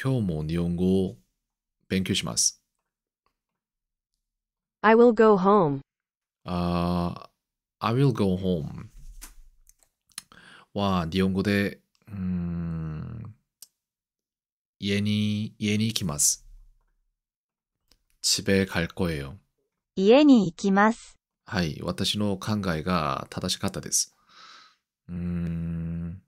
今日も日本語を勉強します。I will go home. uh, I will go home は日本語で、うん、家に、家に行きます。집에갈거예 요。 家に行きます。はい、私の考えが正しかったです。うん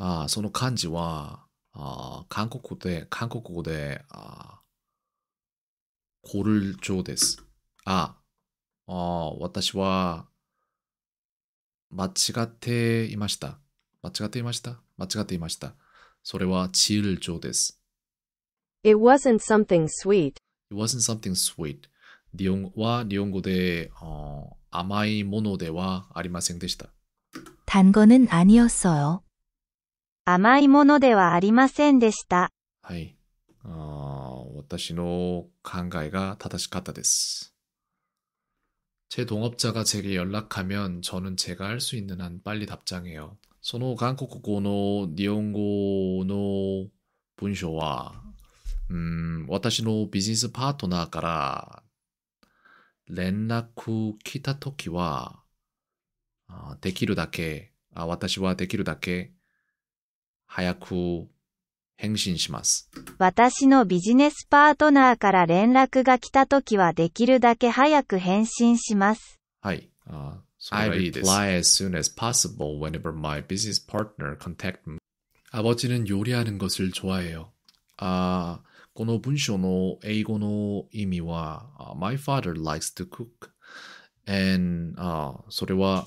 あその漢字は、あ韓国語で、韓国語で、あ고를조です。あ、あ私は、間違っていました。間違っていました。間違っていました。それは、チール上です。It wasn't something sweet. It wasn't something sweet. 日本語は日本語で、甘いものではありませんでした。単語는아니었어요甘いものではありませんでした。はい。ああ、私の考えが正しかったです。제동업자가제게연락하면저는제가할수있는한빨리답장해요その韓国語の日本語の文章は、うん、私のビジネスパートナーから連絡来た時は、できるだけ、私はできるだけ早く返信します。私のビジネスパートナーから連絡が来たときはできるだけ早く返信します。はい。あそれはいいです。I reply as soon as possible whenever my business partner contact me. 아버지는요리하는것을좋아해요아この文章の英語の意味は、uh, My father likes to cook. And, uh, それは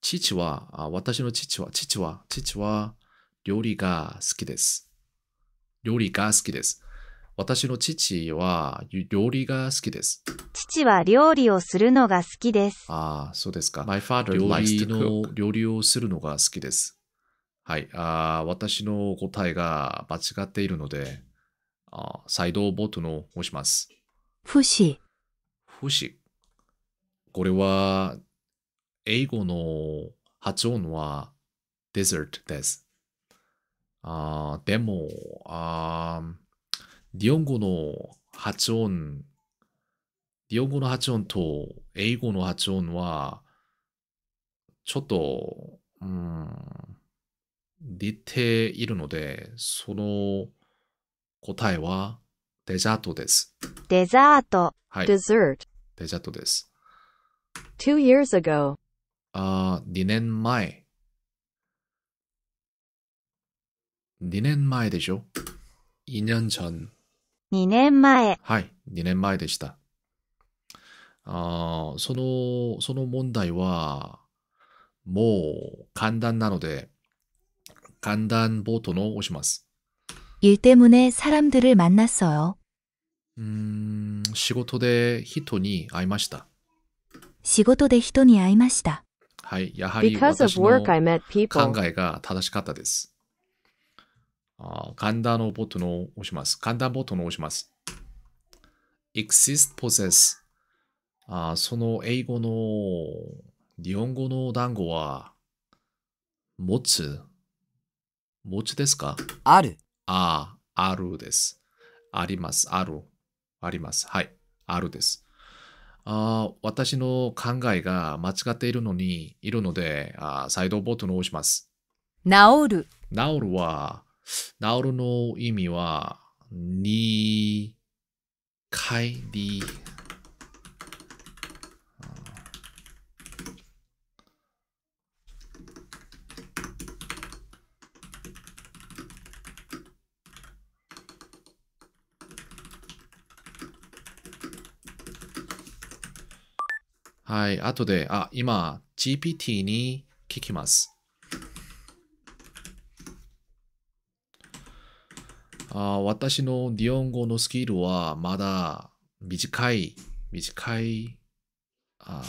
父は、私の父は、父は、父は料理が好きです。料理が好きです。私の父は料理が好きです。父は料理をするのが好きです。ああ、そうですか。My father 料理の料理をするのが好きです。はい。あ私の答えが間違っているので、あイドボートの押します。フシ。フシ。これは英語の発音は desert です。あでもあ、日本語の発音、日本語の発音と英語の発音はちょっと、うん、似ているので、その答えはデザートです。デザート。はい。デザートです。Two years ago, あ2年前。2年前でしょ ?2 年前。2年前。はい、2年前でした。あその、その問題は、もう簡単なので、簡単ボートのをします。일때문에사람들을만났어요仕事で人に会いました。仕事で人に会いました。はい、やはり私の考えが正しかったです。あ簡単のボトンを押します。簡単ボトンを押します。exist possess あその英語の日本語の単語は持つ持つですかある。ああ、あるです。あります。ある。あります。はい。あるです。あ私の考えが間違っているのにいるので、あサイドボートのをします。治る。治るは、治るの意味は、2回、D、はい、後で、あ、今、GPT に聞きます。あ私の日本語のスキルはまだ短い、短い、あ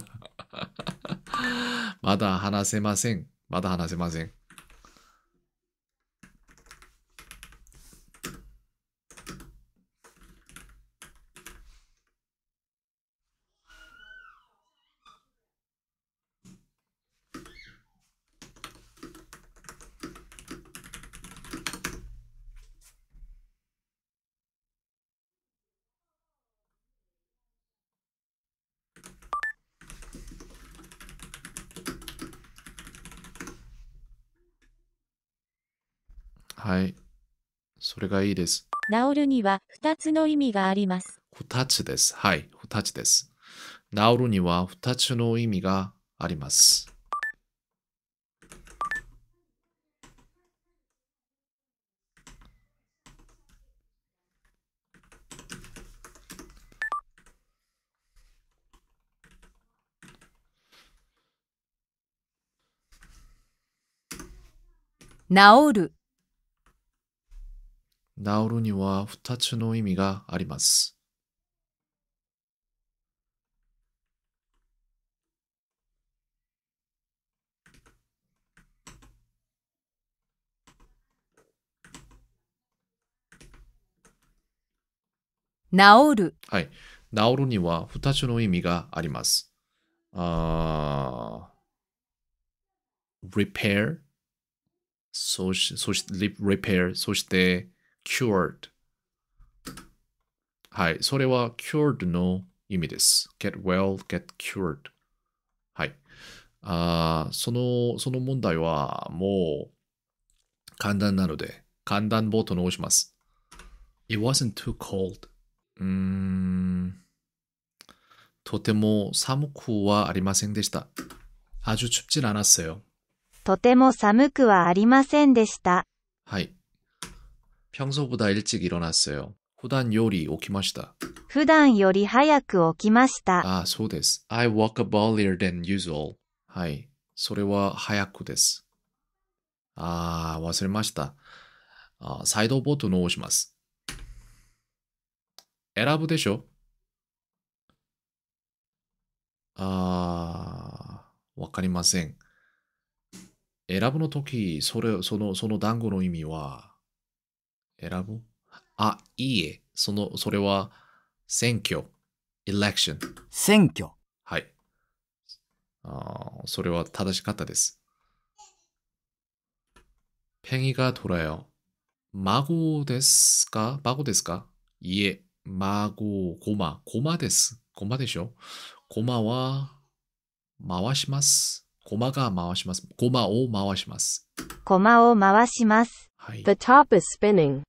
まだ話せません。まだ話せません。はい。それがいいです。治るには二つの意味があります。たつです。はい。たつです。治るには二つの意味があります。治る治るには二つの意味があります。治る。はい。治るには二つの意味があります。あー、repair そしそして、repair、そして、cured。はい、それは cured の意味です。get well, get cured。はい。あその、その問題はもう簡単なので、簡単ボート押します。It wasn't too cold. うん。とても寒くはありませんでした。아주춥진않았어 요。 とても寒くはありませんでした。はい。평소보다일찍일어났어요普段より起きました。普段より早く起きました。あ、そうです。I woke up earlier than usual. はい。それは早くです。ああ、忘れました。あサイドボートの押します。選ぶでしょああ、わかりません。選ぶの時、それ、その、その団子の意味は、選ぼう。あ、いいえ。その、それは、選挙。election。選挙。はい。あそれは正しかったです。ペギが돌らよ。孫ですか孫ですかいえ、孫、ごま、ごまです。ごまでしょごまは、回します。ごまが回します。ごまを回します。ごまを回します。The top is spinning.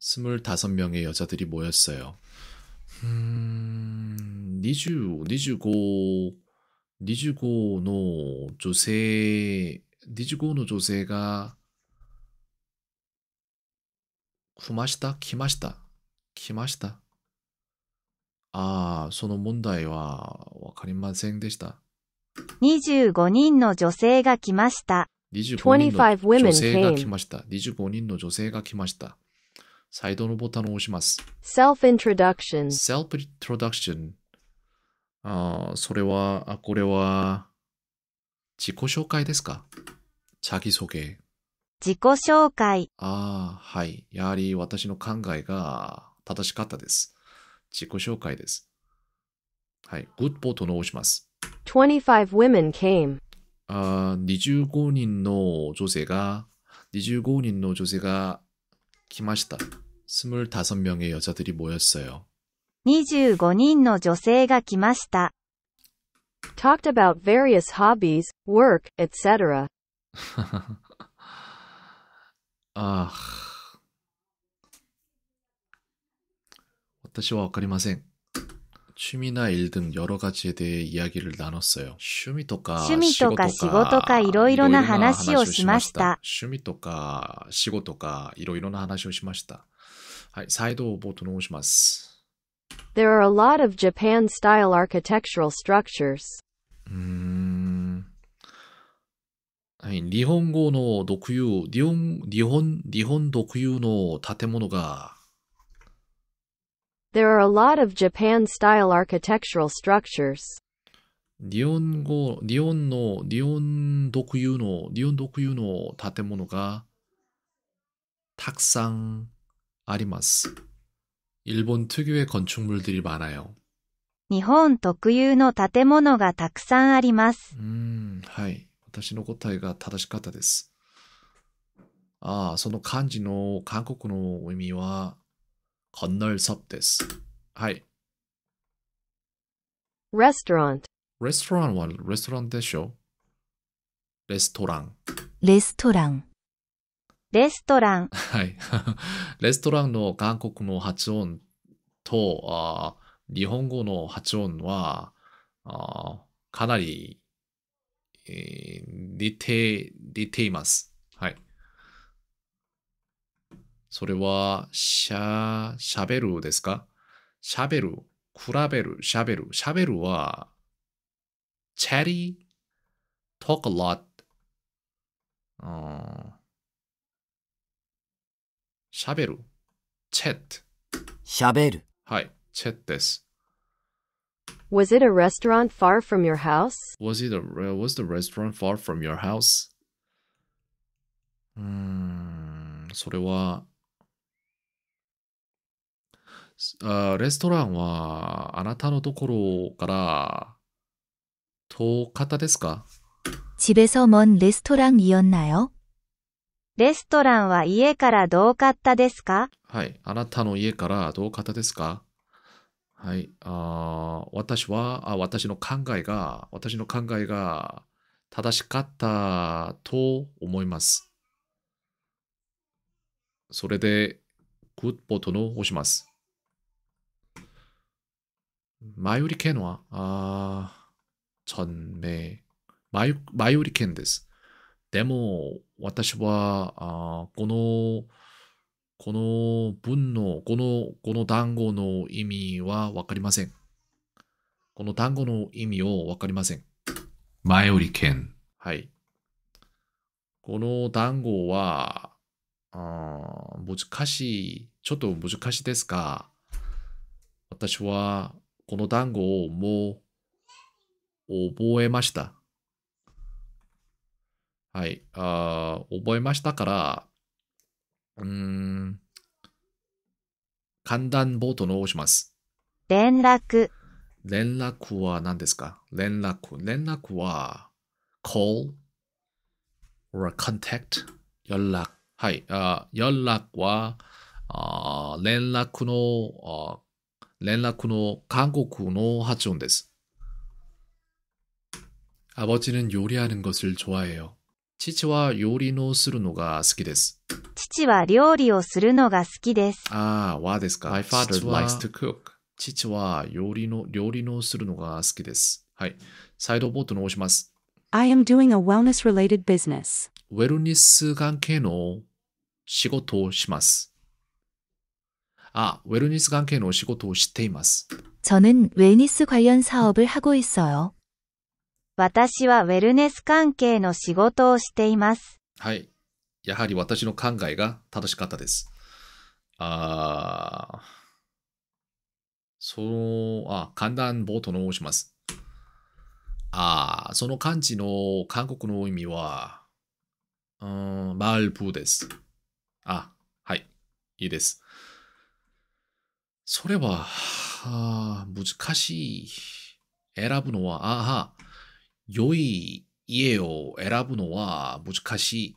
25명의여자들이모였어요음 20, 25, 25の女性、25の女性が来ました来ました来ましたああ、その問題はわかりませんでした。25人の女性が来ました。25人の女性が来ました。25人の女性が来ました。サイドのボタンを押します。self-introduction。self-introduction。あそれは、あ、これは、自己紹介ですか자기소 개。 自己紹介。ああ、はい。やはり私の考えが正しかったです。自己紹介です。はい。グッドボタンを押します。25 women came. あ25人の女性が、25人の女性が来ました。25명의여자들이모였어 요。 25人の女性が来ました。talked about various hobbies, work, etc. あ。私はわかりません。趣味な일등여러가지에대趣味とか仕事とかいろいろな話をしました。趣味とか仕事とかいろいろな話をしました。はい、再度ボトノをします。t h ん。日本語の独有、日本、日本、日本独有の建物が There are a lot of Japan-style architectural structures. ディオン語、ディオンの、ディオン独有の、ディオン独有の建物がたくさんあります。日本特有の건축물들많아 요。 日本特有の建物がたくさんあります。うん、はい。私の答えが正しかったです。ああ、その漢字の韓国の意味は건널섭です。はい。レストラン。レストランはレストランでしょレストラン。レストラン。レストラン。はい。レストランの韓国の発音と、あ日本語の発音は、あかなり、えー、似て、似ています。はい。それは、しゃ、しゃべるですかしゃべる、比べる、しゃべる。しゃべるは、チャリ、talk a lot、うんしゃべる。チェット。しゃべる。はい、チェットです。Was it a restaurant far from your house? Was it a was the restaurant far from your house? うん、それはあレストランは、あなたのところから、遠かったですか집에서먼トラン、いよんなよレストランは家から遠かったですかはい。あなたの家から遠かったですかはい。あ私はあ、私の考えが、私の考えが正しかったと思います。それで、グッボトの押します。마요리켄와아전매마요마요리켄ですでも私はあこのこの文のこのこの単語の意味はわかりませんこの単語の意味をわかりません前売り券はいこの単語はあ難しいちょっと難しいですが私はこの単語をもう覚えました。はい。あ覚えましたから、うん、簡単冒頭のをします。連絡。連絡は何ですか連絡。連絡は call or contact 連絡。はい。あ連絡はあ連絡のあ連絡の韓国の発音です。아버지는요리하는것을좋아해 요。 父は料理をするのが好きです。父は料理をするのが好きです。ああ、わですか。My father likes to cook. 父は料理の料理するのが好きです。はい。サイドボートの押します。I am doing a wellness related business. ウェルネス関係の仕事をします。あ、ウェルニス関係の仕事を知っています。저는웰니스관련사업을하고있어 요。 私はウェルネス関係の仕事をしています。はい。やはり私の考えが正しかったです。あその、あ、簡単冒頭のします。あその漢字の韓国の意味は、うん、マルプです。あ、はい。いいです。それは、はあ、難しい。選ぶのは、ああ、良い家を選ぶのは難しい。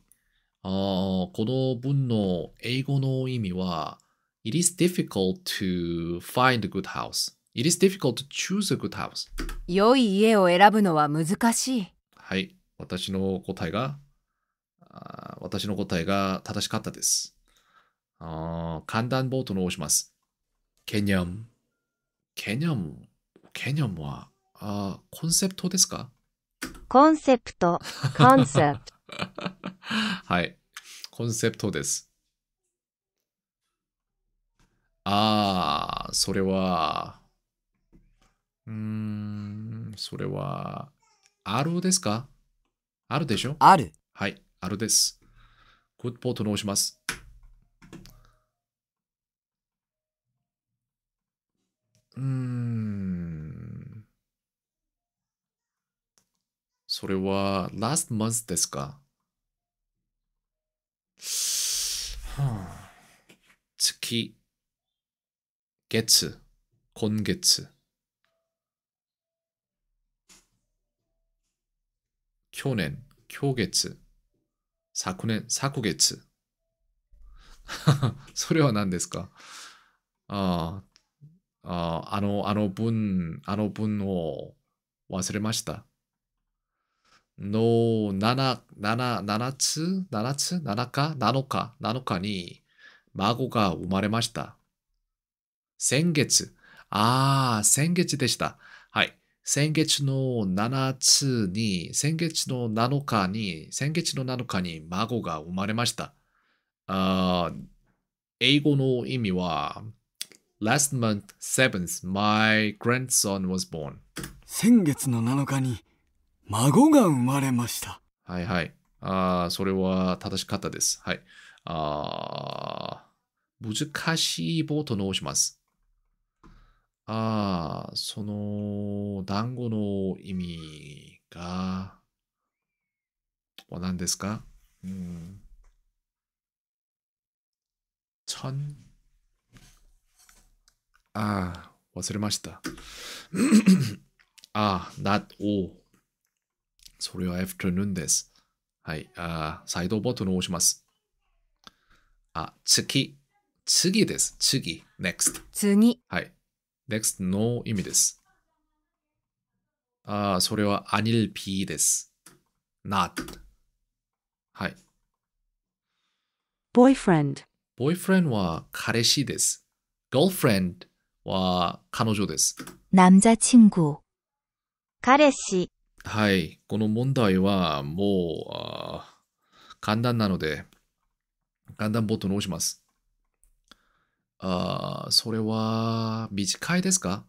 あこの文の英語の意味は、It is difficult to find a good house. It is difficult to choose a good house. 良い家を選ぶのは難しい。はい。私の答えが、あ私の答えが正しかったです。あ簡単ボートの押します。개념개념개념コ아콘셉トですか콘셉토콘셉트はい、콘셉トです아それは、うーん、それは、あるですかあるでしょある。はい、あるです。グッドポート直します。うん。それは last month ですかはあ、月、月、今月。去年、今月。昨年、昨月。それは何ですかああ、ああの、あの文、あの文を忘れました。の7、7、7つ ?7 つ ?7 日 ?7 日 ?7 日に孫が生まれました。先月。ああ、先月でした。はい。先月の7つに、先月の7日に、先月の7日に孫が生まれました。あ英語の意味は、Last month, 7th, my grandson was born. 先月の7日に孫が生まれました。はいはい。ああ、それは正しかったです。はい。ああ、難しい冒頭のします。ああ、その団子の意味がは何ですかうん。천ああ、忘れました。ああ、t h t all。それは afternoon です。はい。ああ、サイドボトルを押します。あ、次。次です。次。next。次。はい。next の意味です。ああ、それはアニルピーです。not。はい。boyfriend。boyfriend は彼氏です。girlfriend は彼女です。彼氏。はい。この問題はもう、簡単なので、簡単ボットに押します。あそれは、短いですか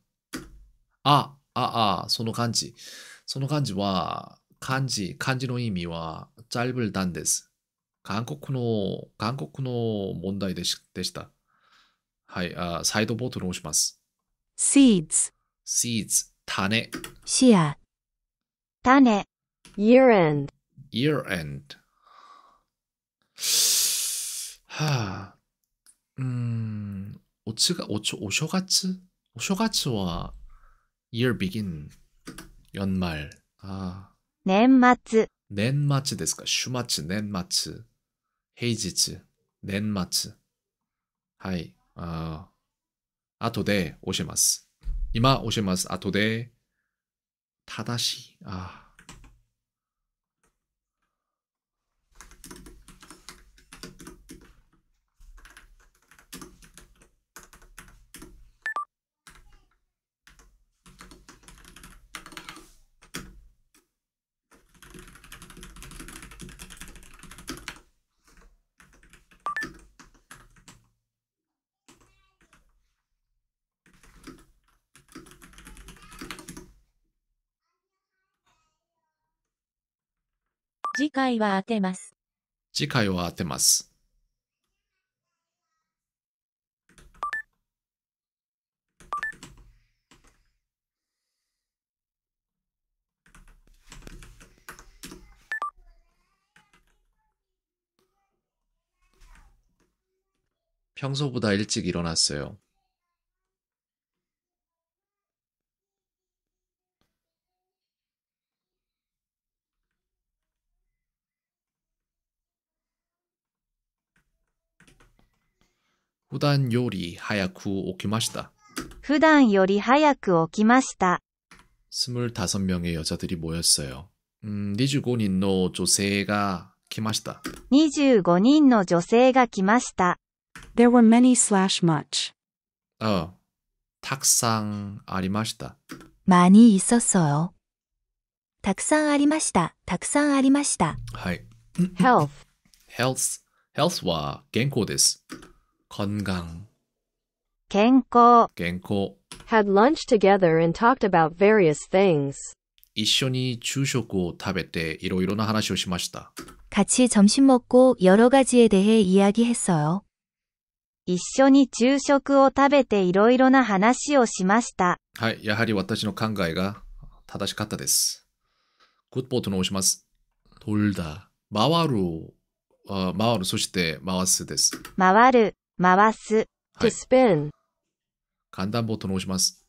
あ、あ、あ、その漢字。その漢字は、漢字、漢字の意味は、짧을단です。韓国の、韓国の問題でしでした。はい、あサイドボートローします。seeds, seeds, 種。シア、種。year end, year end. はあ、うん、おつが、おちお正月お正月は year begin, 연말あ年末。年末ですか週末、年末。平日、年末。はい。あ後で教えます。今教えます。後で正しい。あ回は当てます。次回は当てます。평소보다일찍일어났어요普段より早く起きました。普段より早く起きました。25名의여자들이모였어 요。 25人の女性が来ました。25人の女性が来ました。There were many slash much. あ、たくさんありました。많이있었어 요。 たくさんありました。たくさんありました。はい。health。health。health は健康です。건강健康健康 had lunch together and talked about various things. 一緒に昼食を食べていろいろな話をしました。같이점심먹고여러가지에대해이야기했어요一緒に昼食を食べていろいろな話をしました。はい、やはり私の考えが正しかったです。グッポートのおします。돌 다、 回る、回る、そして回すです。回る。回す、to spin。簡単ボとトします。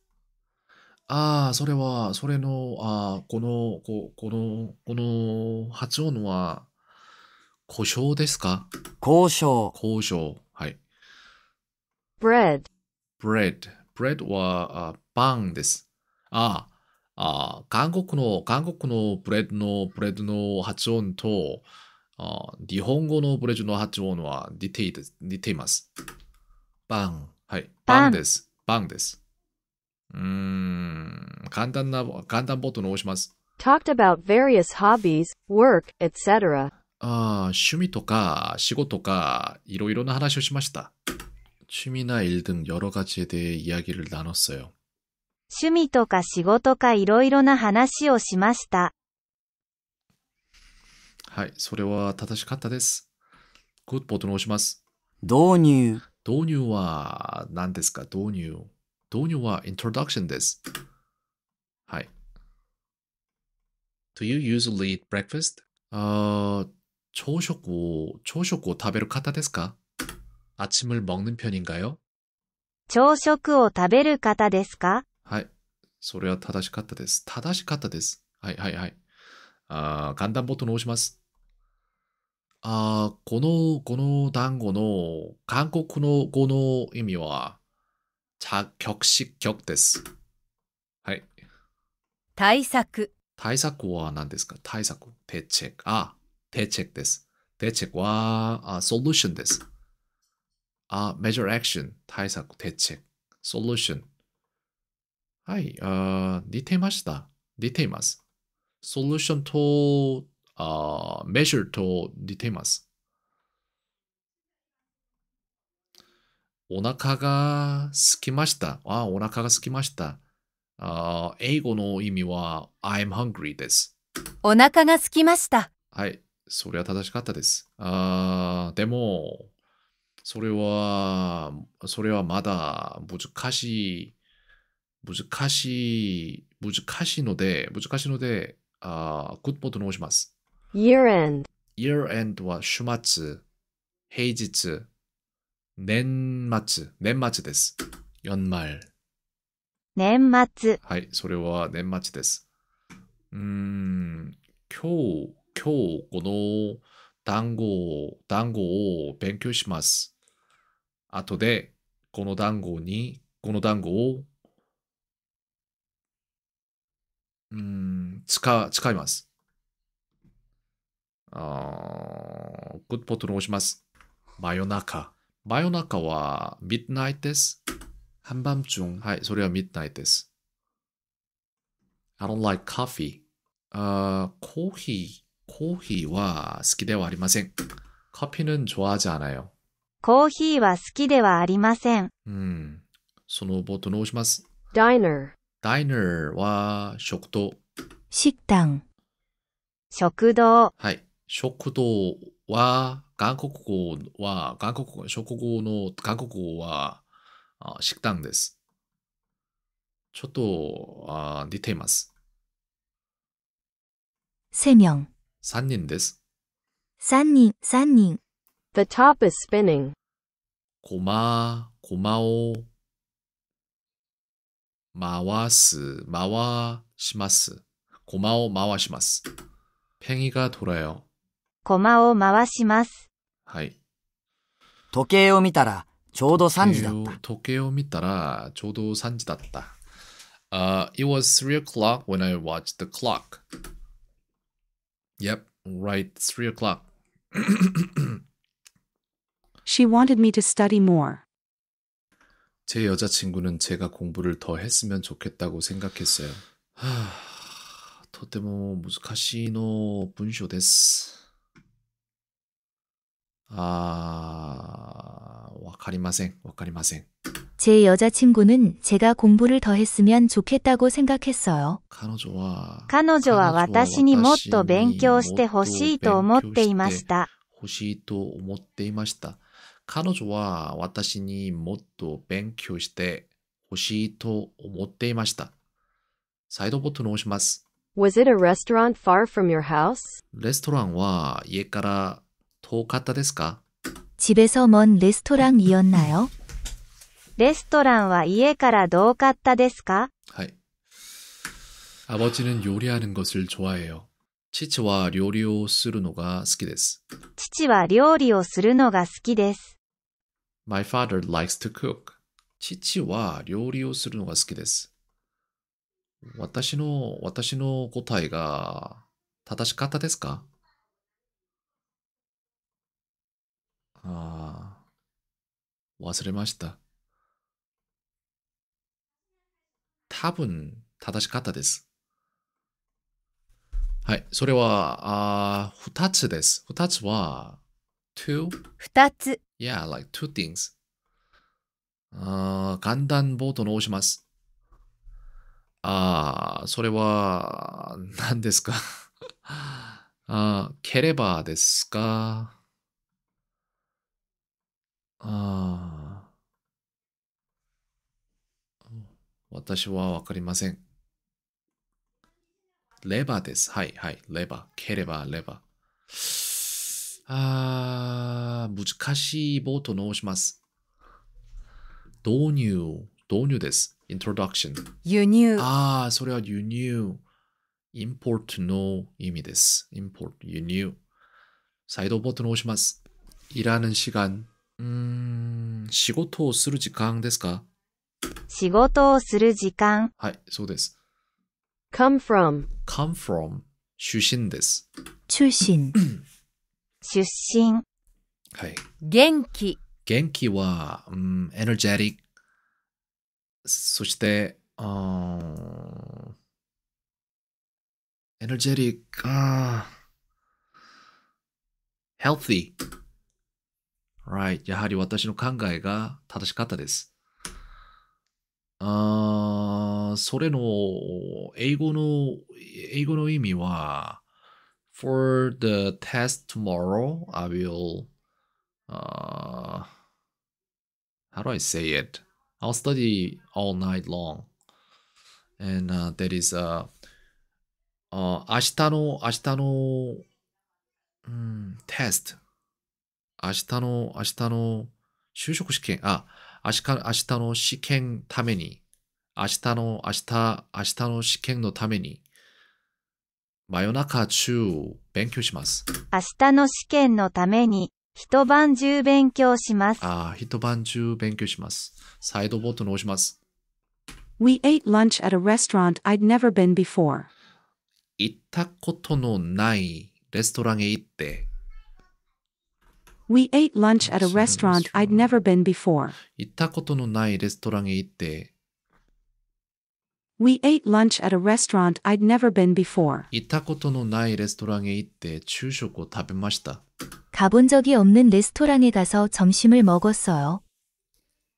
ああ、それは、それの、あこの、ここの、この発音は、故障ですか交渉。交渉。はい。bread。bread。bread は、あパンです。ああ、韓国の、韓国のブレッドの、ブレッドの発音と、日本語のブレジュの発音は似てい似ています。パン。はい。パンです。パンです。うん。簡単な、簡単ボットの押します。talked about various hobbies, work, etc. ああ、趣味とか仕事とかいろいろな話をしました。趣味な일등여러가지에대해이야기를나눴어 요。 趣味とか仕事かいろいろな話をしました。はい、それは正しかったです。グッドボと申します。導入。導入は何ですか導入。導入は introduction です。はい。Do you usually eat breakfast? あ朝食を、朝食を食べる方ですか아침을먹는편인가요朝食を食べる方ですかはい。それは正しかったです。正しかったです。はいはいはい。あ簡単ボトの押します。あこの、この単語の韓国の語の意味は、茶曲式曲です。はい。対策。対策は何ですか対策。ック。あ、ックです。ックは、あ、ソリューションです。あ、メジャーアクション。対策、手チ対策、ク。책ソリューション。はい。あ似てました。似ています。ソリューションとあ measure と似ています。お腹が空きました。あ、お腹が空きました。あ英語の意味は I'm hungry です。お腹が空きました。はい、それは正しかったです。あでも、それは、それはまだ難しい、難しい、難しいので、難しいので、あグッボと申します。year end year end は週末、平日、年末、年末です。연말年末。はい、それは年末です。うん、今日、今日、この単語を、単語を勉強します。後で、この単語に、この単語を、うん、使、使います。굿포트로오시마스마真夜中마요나카와 i 드나잇です。한밤중はい、それは midnight です。I don't like coffee. あコーヒー、コーヒーは好きではありません。커피は좋아하지않아 요。 コーヒーは好きではありません。うん。そのボート直します。diner。diner は食堂。食堂。食堂。はい。食堂は、韓国語は、韓国語、食後の韓国語は、あ食堂です。ちょっとあ似ています。3명3人です。3人、3人。The top is spinning. ごま、ごまを回す、回します。ごまを回します。ペンギが돌아요駒を回します。はい。時計を見たら、ちょうど3時だった時。時計を見たら、ちょうど3時だった。Uh, it was 3 o'clock when I watched the clock. Yep, right, 3 o'clock. She wanted me to study more. 제여자친구는제가공부를더했으면좋겠다고생각했어요하とても難しいの文章です。あ、わかりませんわかりません제여자친구는제가공부를더했으면좋겠다고생각했어요彼女は彼女は私にもっと勉強してほしいと思っていました欲しいと思っていました彼女は私にもっと勉強して欲しいと思っていましたサイドボットを押します。Was it a restaurant far from your house? レストランは家から遠かったですか집에서먼ストラン이었나요レストランは家から遠かったですかはい。아버지는요리하는것을좋아해요父は料理をするのが好きです。父は料理をするのが好きです。My father likes to cook. 父は料理をするのが好きです。私の、私の答えが正しかったですかああ、忘れました。多分、正しかったです。はい、それは、あ二つです。二つは、two? 二つ。Yeah, like two things. あ簡単冒頭のします。ああ、それは、何ですか ああ、蹴ればですかああ。私はわかりません。レバーです。はい、はい。レバー。レれば、レバー。あ難しい冒頭をします。導入、導入です。introduction。輸入。あそれは輸入。インポートの意味です。インポート、輸入。サイドボートのをします。いらぬ時間。仕事をする時間ですか仕事をする時間。はい、そうです。come from come from 出身です。出身。出身。はい。元気。元気は、うん、エネルジェリック。そして、あエネルジェリック、あ healthy。Right. やはり私の考えが正しかったです。あそれの英語の英語の意味は For the test tomorrow, I will、uh, How do I say it? I'll study all night long. And、uh, that is a、uh, uh, 明日の明日の、うん、test 明日の、明日の就職試験、あ、明日、明日の試験ために、明日の、明日、明日の試験のために、真夜中中勉強します。明日の試験のために、一晩中勉強します。あ一晩中勉強します。サイドボート直します。We ate lunch at a restaurant I'd never been before. 行ったことのないレストランへ行って、We ate lunch at a restaurant I'd never been before. 行ったことのないレストランへ行って。We ate lunch at a restaurant I'd never been before. 行ったことのないレストランへ行って昼食を食べました。가본적이없는레스토랑에가서점심을먹었어요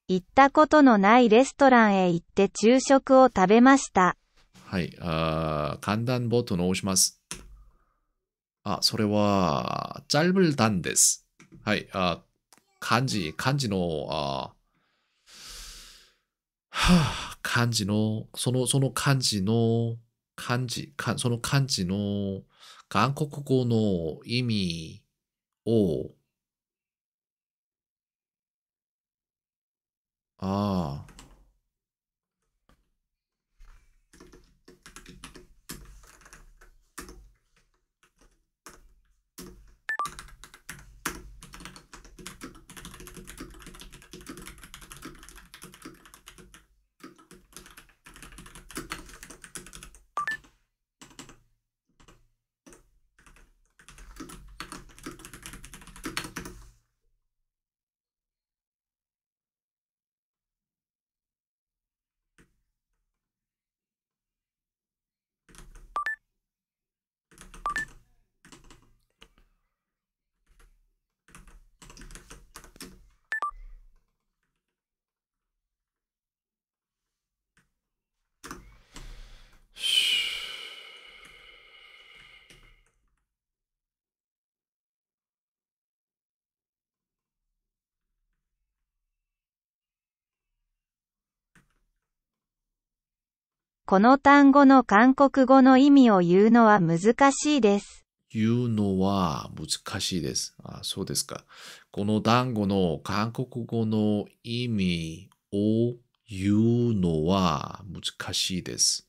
行ったことのないレストランへ行って昼食を食べました。はい、あ簡単ボートのおします。あ、それは、짧을단です。はい、あ漢字、漢字の、あはあ、漢字の、その、その漢字の、漢字、かその漢字の、韓国語の意味を、ああ、この単語の韓国語の意味を言うのは難しいです。言うのは難しいです。あそうですか。この単語の韓国語の意味を言うのは難しいです。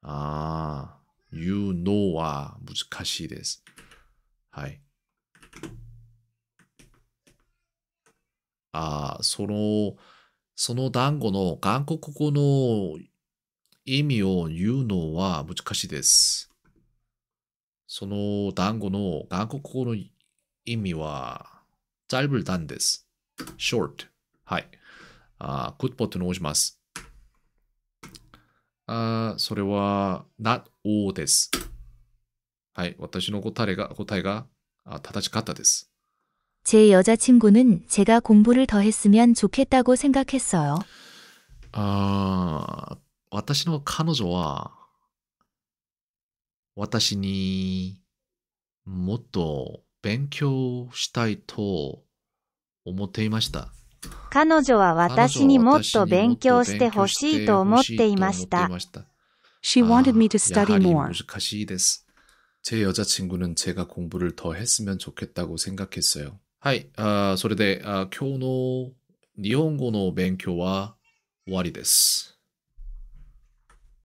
ああ、言うのは難しいです。はい。あその、その単語の韓国語の意味を言うのは難しいです。その単語の韓国語の意味は짧いんです。short。はい。あ good を押します。あそれは not all です。はい。私の答えが、答えが正しかったです。제여자친구는제가공부를더했으면좋겠다고생각했어요私の彼女は、私にもっと勉強したいと思っていました。彼女は私にもっと勉強してほしいと思っていました。She wanted me to study more. 제여자친구는제가공부를더했으면좋겠다고생각했어요하이아それで、あ、今日の日本語の勉強は終わりです。